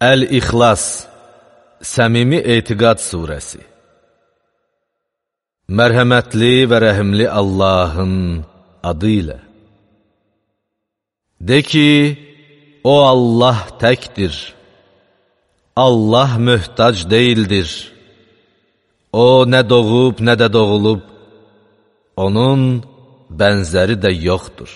Əl-İxlas Səmimi Etiqad Surəsi Mərhəmətli və rəhimli Allahın adı ilə De ki, O Allah təkdir, Allah möhtac deyildir, O nə doğub, nə də doğulub, Onun bənzəri də yoxdur.